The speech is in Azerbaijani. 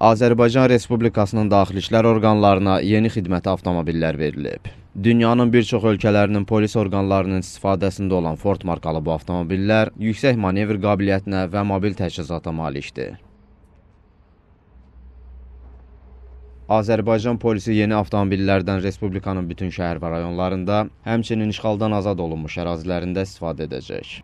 Azərbaycan Respublikasının daxili işlər orqanlarına yeni xidməti avtomobillər verilib. Dünyanın bir çox ölkələrinin polis orqanlarının istifadəsində olan Ford markalı bu avtomobillər yüksək manevr qabiliyyətinə və mobil təchizata malikdir. Azərbaycan polisi yeni avtomobillərdən Respublikanın bütün şəhər və rayonlarında, həmçinin işğaldan azad olunmuş ərazilərində istifadə edəcək.